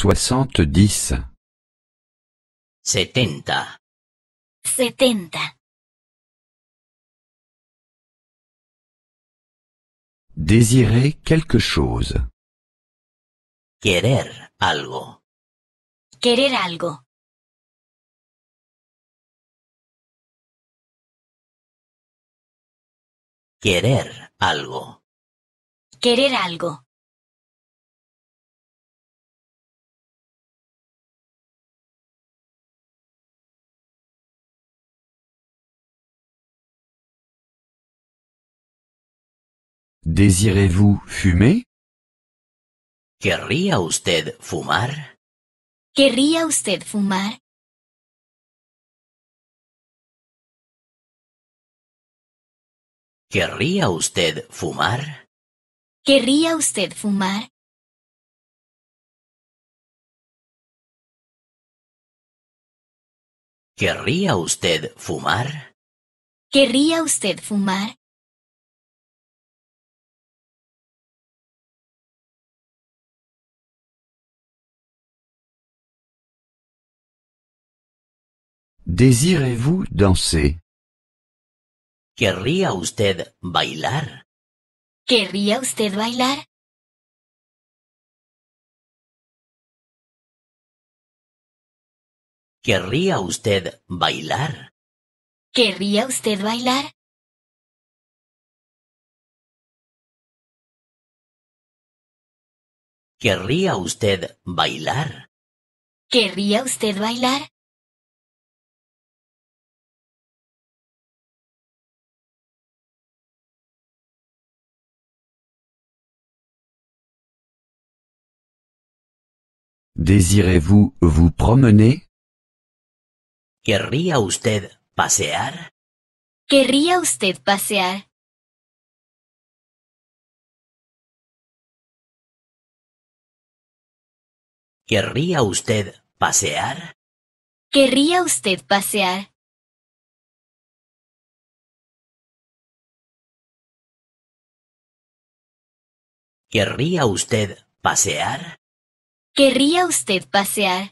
soixante-dix, setenta, setenta, désirer quelque chose, querer algo, querer algo, querer algo, querer algo. Désirez-vous fumer? ¿Querría usted fumar? ¿Querría usted fumar? ¿Querría usted fumar? ¿Querría usted fumar? ¿Querría usted fumar? ¿Querría usted fumar? Désirez-vous danser? ¿Querría usted bailar? ¿Querría usted bailar? ¿Querría usted bailar? ¿Querría usted bailar? ¿Querría usted bailar? ¿Querría usted bailar? Désirez-vous vous promener? ¿Querría usted pasear? ¿Querría usted pasear? ¿Querría usted pasear? ¿Querría usted pasear? ¿Querría usted pasear? ¿Querría usted pasear?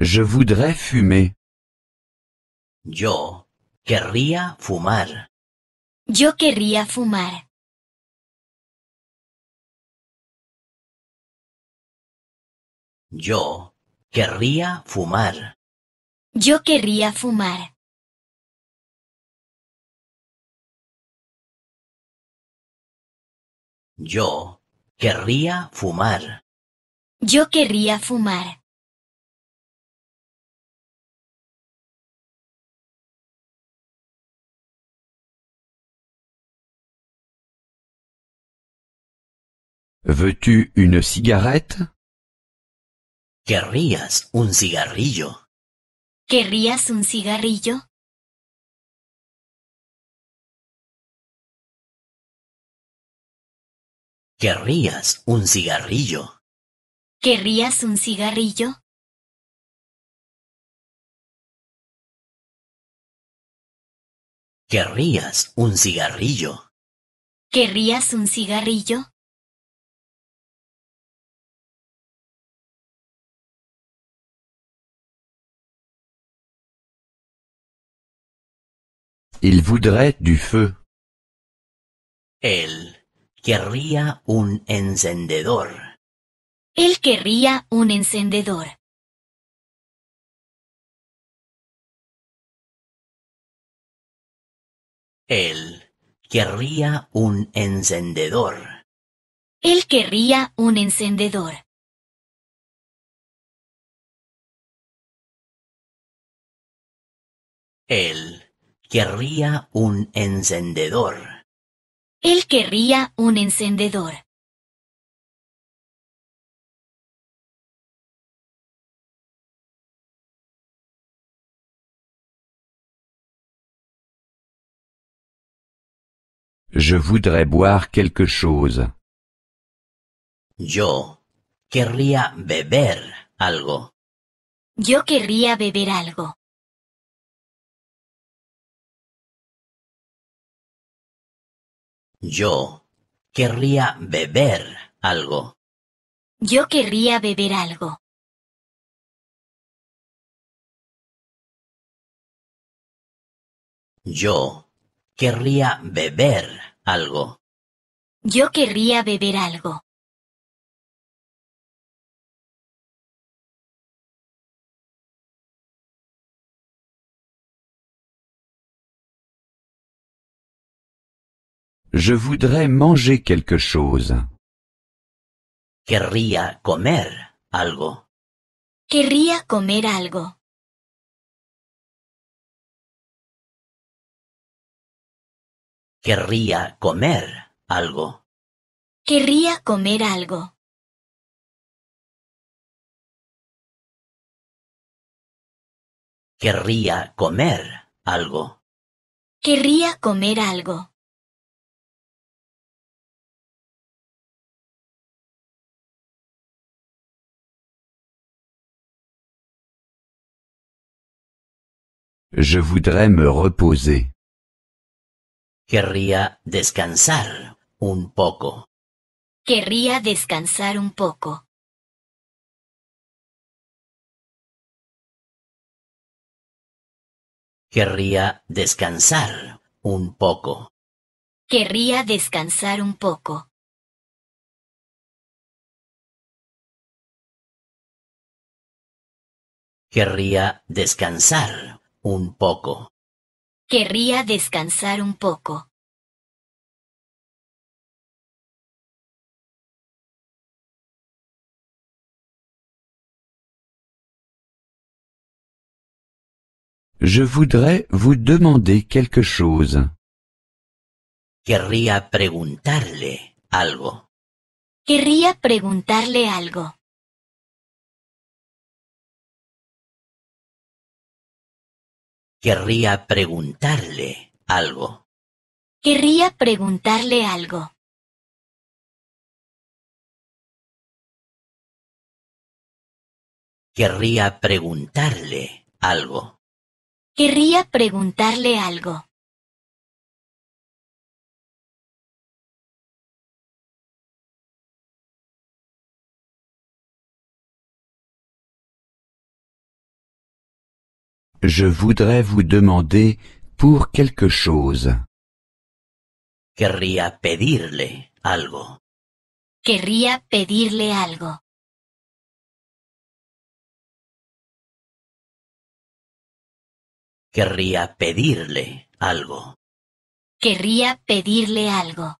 Je voudrais fumer. Yo querría fumar. Yo querría fumar. Yo querría fumar. Yo querría fumar. Yo querría fumar. Yo querría fumar. Veux-tu una cigarette? ¿Querrías un cigarrillo? ¿Querrías un cigarrillo? ¿Querrías un cigarrillo? ¿Querrías un cigarrillo? ¿Querrías un cigarrillo? ¿Querrías un cigarrillo? Il voudrait du feu. Él querría un encendedor. Él querría un encendedor. Él querría un encendedor. Él querría un encendedor. Él querría un encendedor. Él querría un encendedor. Je voudrais boire quelque chose. Yo querría beber algo. Yo querría beber algo. Yo querría beber algo. Yo querría beber algo. Yo querría beber algo. Yo querría beber algo. Je voudrais manger quelque chose. Querría comer algo. Querría comer algo. Querría comer algo. Querría comer algo. Querría comer algo. Querría comer algo. Je voudrais me reposer. Querría descansar un poco. Querría descansar un poco. Querría descansar un poco. Querría descansar un poco. Querría descansar un poco. Querría descansar un poco. Je voudrais vous demander quelque chose. Querría preguntarle algo. Querría preguntarle algo. Querría preguntarle algo. Querría preguntarle algo. Querría preguntarle algo. Querría preguntarle algo. Je voudrais vous demander pour quelque chose. Querría pedirle algo. Querría pedirle algo. Querría pedirle algo. Querría pedirle algo.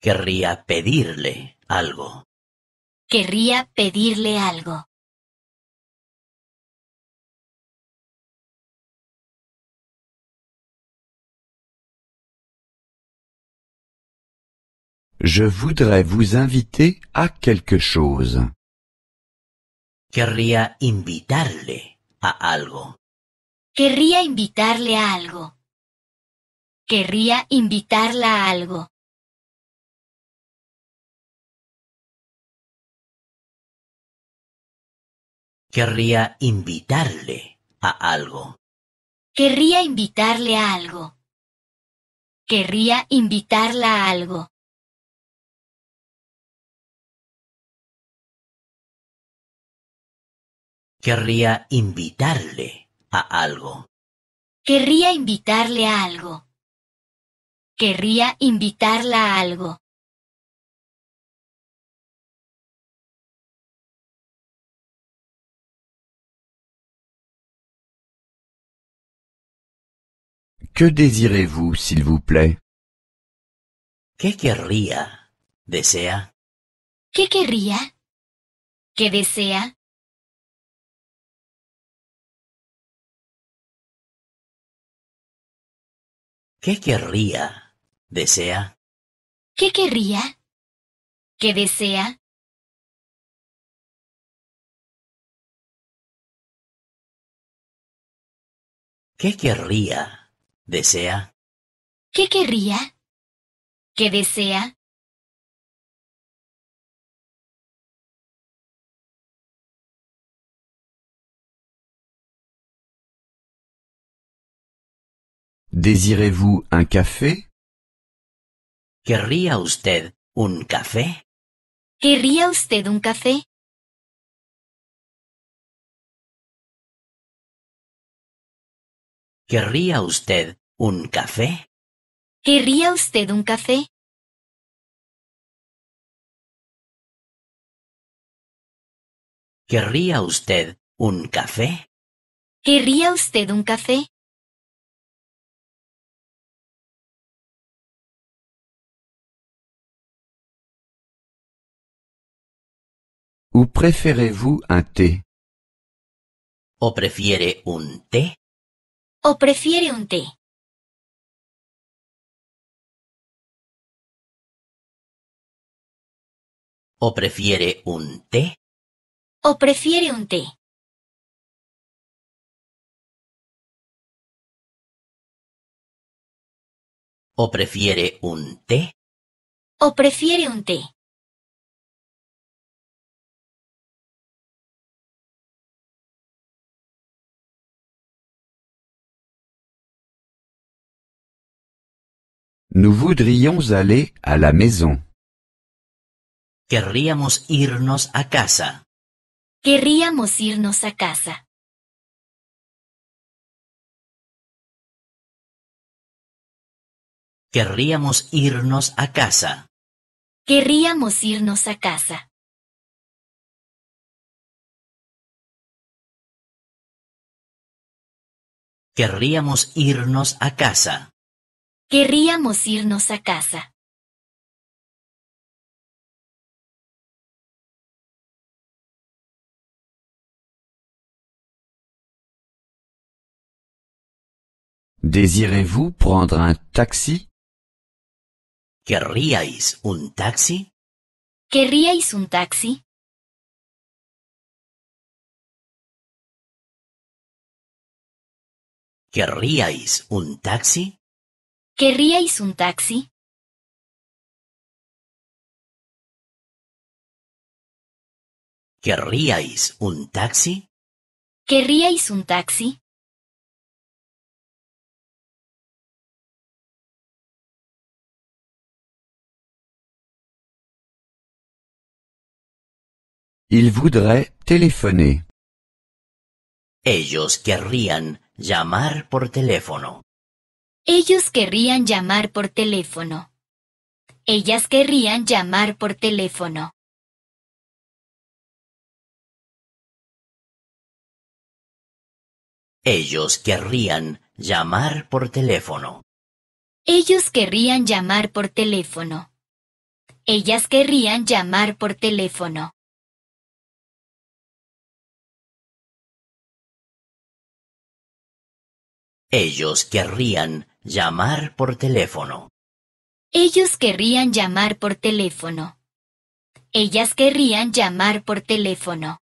Querría pedirle algo. Querría pedirle algo. Je voudrais vous inviter à quelque chose. Querría invitarle a algo. Querría invitarle a algo. Querría invitarla a algo. Querría invitarle a algo. Querría invitarle a algo. Querría invitarla a algo. Querría invitarle a algo. Querría invitarle a algo. Querría invitarla a algo. Que désirez-vous, s'il vous plaît Que querría? ¿Desea? ¿Qué querría? ¿Qué desea? ¿Qué querría? ¿Desea? ¿Qué querría? ¿Qué desea? ¿Qué querría? ¿Desea? ¿Qué querría? ¿Qué desea? ¿Désirez-vous un café? ¿Querría usted un café? ¿Querría usted un café? ¿Querría usted ¿Un café? ¿Querría usted un café? ¿Querría usted un café? ¿Querría usted un café? ¿O préférez-vous un té? ¿O prefiere un té? ¿O prefiere un té? ¿O prefiere un té? ¿O prefiere un té? ¿O prefiere un té? ¿O prefiere un té? Nous voudrions aller à la maison. Querríamos irnos a casa. Querríamos irnos a casa. Querríamos irnos a casa. Querríamos irnos a casa. Querríamos irnos a casa. Querríamos irnos a casa. Désirez-vous prendre un taxi? ¿Querríais un taxi? ¿Querríais un taxi? ¿Querríais un taxi? ¿Querríais un taxi? ¿Querríais un taxi? ¿Querríais un taxi? Ellos querrían llamar por teléfono. Ellos querrían llamar por teléfono. Ellas querrían llamar por teléfono. Ellos querrían llamar por teléfono. Ellos querrían llamar por teléfono. Ellas querrían llamar por teléfono. Ellos querrían llamar por teléfono. Ellos querrían llamar por teléfono. Ellas querrían llamar por teléfono.